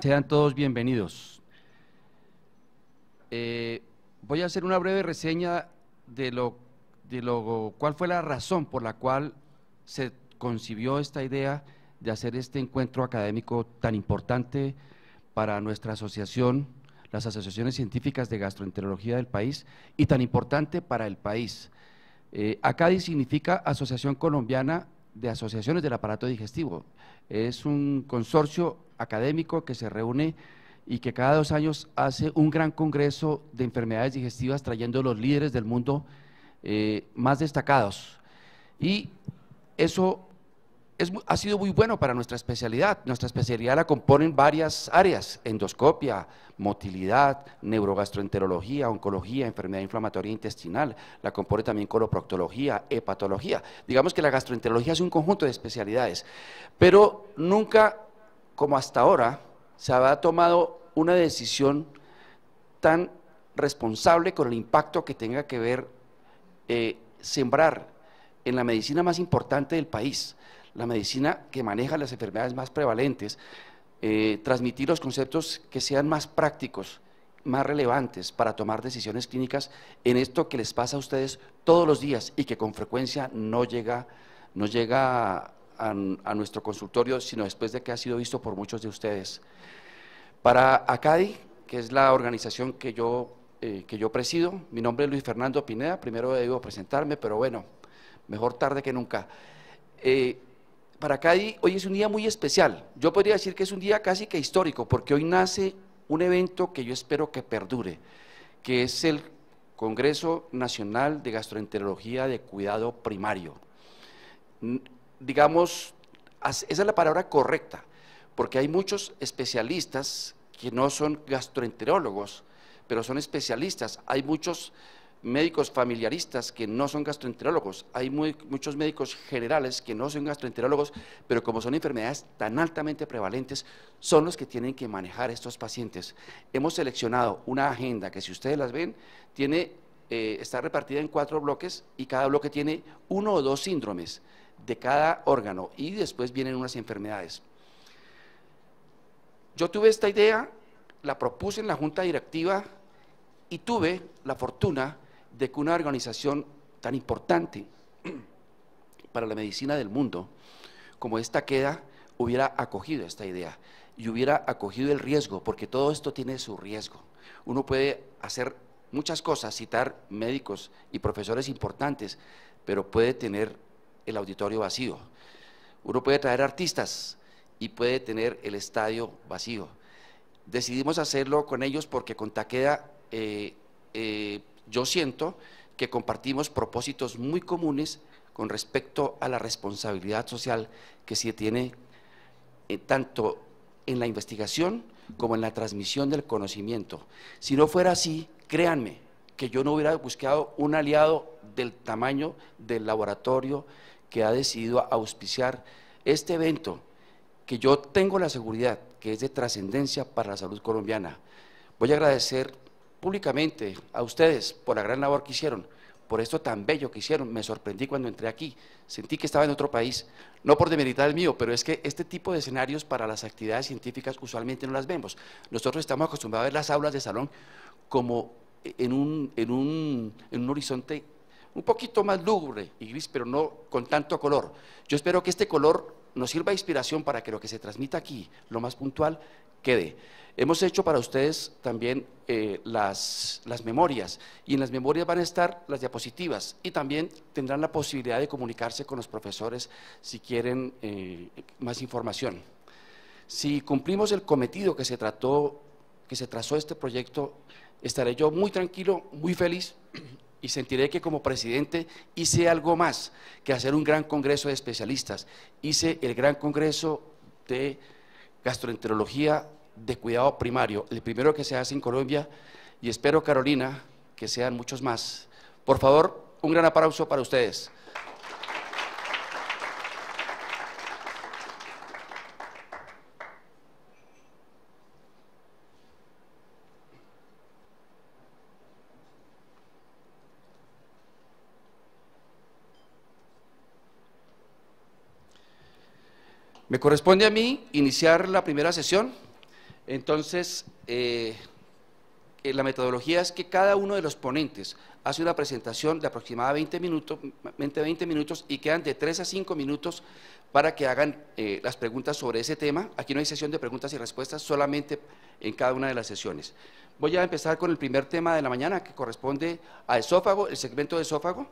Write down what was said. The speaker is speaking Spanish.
Sean todos bienvenidos. Eh, voy a hacer una breve reseña de lo, de lo cuál fue la razón por la cual se concibió esta idea de hacer este encuentro académico tan importante para nuestra asociación, las asociaciones científicas de gastroenterología del país y tan importante para el país. Eh, ACADI significa Asociación Colombiana de asociaciones del aparato digestivo. Es un consorcio académico que se reúne y que cada dos años hace un gran congreso de enfermedades digestivas trayendo los líderes del mundo eh, más destacados. Y eso ha sido muy bueno para nuestra especialidad. Nuestra especialidad la componen varias áreas, endoscopia, motilidad, neurogastroenterología, oncología, enfermedad inflamatoria intestinal, la compone también coloproctología, hepatología. Digamos que la gastroenterología es un conjunto de especialidades, pero nunca, como hasta ahora, se había tomado una decisión tan responsable con el impacto que tenga que ver eh, sembrar en la medicina más importante del país, la medicina que maneja las enfermedades más prevalentes, eh, transmitir los conceptos que sean más prácticos, más relevantes para tomar decisiones clínicas en esto que les pasa a ustedes todos los días y que con frecuencia no llega, llega a, nuestro consultorio, sino después de que ha sido visto por muchos de ustedes. Para ACADI, que es la organización que yo, eh, que yo presido, mi nombre es Luis Fernando Pineda, primero debo presentarme, pero bueno, mejor tarde que nunca. Eh, para Cádiz hoy es un día muy especial. Yo podría decir que es un día casi que histórico, porque hoy nace un evento que yo espero que perdure, que es el Congreso Nacional de Gastroenterología de Cuidado Primario. Digamos, esa es la palabra correcta, porque hay muchos especialistas que no son gastroenterólogos, pero son especialistas. Hay muchos médicos familiaristas que no son gastroenterólogos, hay muchos médicos generales que no son gastroenterólogos, pero como son enfermedades tan altamente prevalentes, son los que tienen que manejar estos pacientes. Hemos seleccionado una agenda que si ustedes las ven, tiene, eh, está repartida en cuatro bloques y cada bloque tiene uno o dos síndromes de cada órgano y después vienen unas enfermedades. Yo tuve esta idea, la propuse en la junta directiva y tuve la fortuna de que una organización tan importante para la medicina del mundo como esta queda hubiera acogido esta idea y hubiera acogido el riesgo, porque todo esto tiene su riesgo. Uno puede hacer muchas cosas, citar médicos y profesores importantes, pero puede tener el auditorio vacío. Uno puede traer artistas y puede tener el estadio vacío. Decidimos hacerlo con ellos porque con Taqueda eh, eh, yo siento que compartimos propósitos muy comunes con respecto a la responsabilidad social que se tiene eh, tanto en la investigación como en la transmisión del conocimiento. Si no fuera así, créanme que yo no hubiera buscado un aliado del tamaño del laboratorio que ha decidido auspiciar este evento, que yo tengo la seguridad que es de trascendencia para la salud colombiana. Voy a agradecer públicamente a ustedes por la gran labor que hicieron, por esto tan bello que hicieron. Me sorprendí cuando entré aquí, sentí que estaba en otro país, no por demeritar el mío, pero es que este tipo de escenarios para las actividades científicas usualmente no las vemos. Nosotros estamos acostumbrados a ver las aulas de salón como en un, en un, en un horizonte un poquito más lúgubre y gris, pero no con tanto color. Yo espero que este color nos sirva de inspiración para que lo que se transmita aquí, lo más puntual, quede. Hemos hecho para ustedes también eh, las, memorias y en las memorias van a estar las diapositivas y también tendrán la posibilidad de comunicarse con los profesores si quieren eh, más información. Si cumplimos el cometido que se trató, que se trazó este proyecto, estaré yo muy tranquilo, muy feliz y sentiré que como presidente hice algo más que hacer un gran congreso de especialistas. Hice el gran congreso de gastroenterología de cuidado primario, el primero que se hace en Colombia y espero, Carolina, que sean muchos más. Por favor, un gran aplauso para ustedes. Me corresponde a mí iniciar la primera sesión. Entonces, eh, eh, la metodología es que cada uno de los ponentes hace una presentación de aproximadamente 20 minutos, y quedan de 3 a 5 minutos para que hagan eh, las preguntas sobre ese tema. Aquí no hay sesión de preguntas y respuestas, solamente en cada una de las sesiones. Voy a empezar con el primer tema de la mañana que corresponde a esófago, el segmento de esófago.